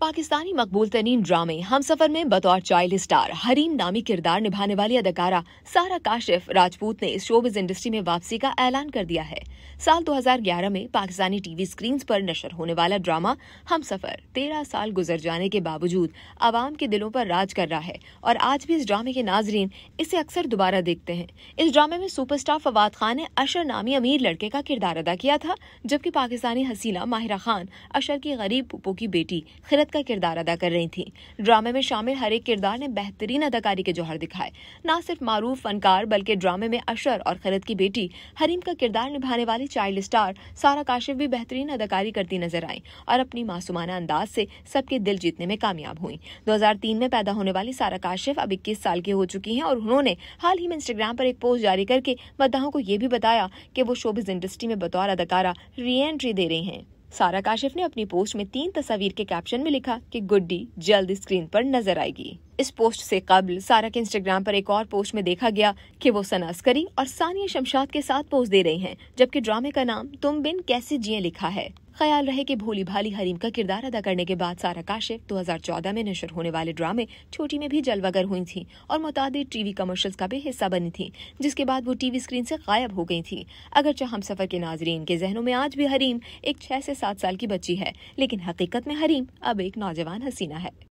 पाकिस्तानी मकबूल तरीन ड्रामे हम सफर में बतौर चाइल्ड स्टार हरीम नामी किरदार निभाने वाली अदाकारा सारा काशिफ राजपूत ने शोबिज इंडस्ट्री में वापसी का ऐलान कर दिया है साल 2011 में पाकिस्तानी टीवी स्क्रीन पर नशर होने वाला ड्रामा हम सफर तेरह साल गुजर जाने के बावजूद आवाम के दिलों पर राज कर रहा है और आज भी इस ड्रामे के नाजरीन इसे अक्सर दोबारा देखते हैं इस ड्रामे में सुपरस्टार फवाद खान ने अशर नामी अमीर लड़के का किरदार अदा किया था जबकि पाकिस्तानी हसीना माहिरा खान अशर की गरीब पुपो की बेटी खिरत औरत का किरदार अदा कर रही थी ड्रामे में शामिल हर एक किरदार ने बेहतरीन अदाकारी के जौहर दिखाए न सिर्फ मारूफ फनकार बल्कि ड्रामे में अशर और खरद की बेटी हरीम का किरदार निभाने वाली चाइल्ड स्टार सारा काशिफ भी बेहतरीन अदाकारी करती नजर आई और अपनी मासूमाना अंदाज से सबके दिल जीतने में कामयाब हुई दो में पैदा होने वाली सारा काशिफ अब इक्कीस साल की हो चुकी है और उन्होंने हाल ही में इंस्टाग्राम पर एक पोस्ट जारी करके मद्दाहों को यह भी बताया कि वो शोबिज इंडस्ट्री में बतौर अदाकारा री एंट्री दे रही हैं सारा काशिफ ने अपनी पोस्ट में तीन तस्वीर के कैप्शन में लिखा कि गुड्डी जल्द स्क्रीन पर नजर आएगी इस पोस्ट से कबल सारा के इंस्टाग्राम पर एक और पोस्ट में देखा गया कि वो सना अस्करी और सानिया शमशाद के साथ पोस्ट दे रही हैं जबकि ड्रामे का नाम तुम बिन कैसे जिए लिखा है ख्याल रहे कि भोली भाली हरीम का किरदार अदा करने के बाद सारा काशिफ 2014 में नशर होने वाले ड्रामे छोटी में भी जलवागर हुई थी और मुताद टीवी कमर्शल्स का भी हिस्सा बनी थी जिसके बाद वो टीवी स्क्रीन से गायब हो गई थी अगरचे हम सफर के नाजरीन के जहनों में आज भी हरीम एक छह से सात साल की बच्ची है लेकिन हकीकत में हरीम अब एक नौजवान हसीना है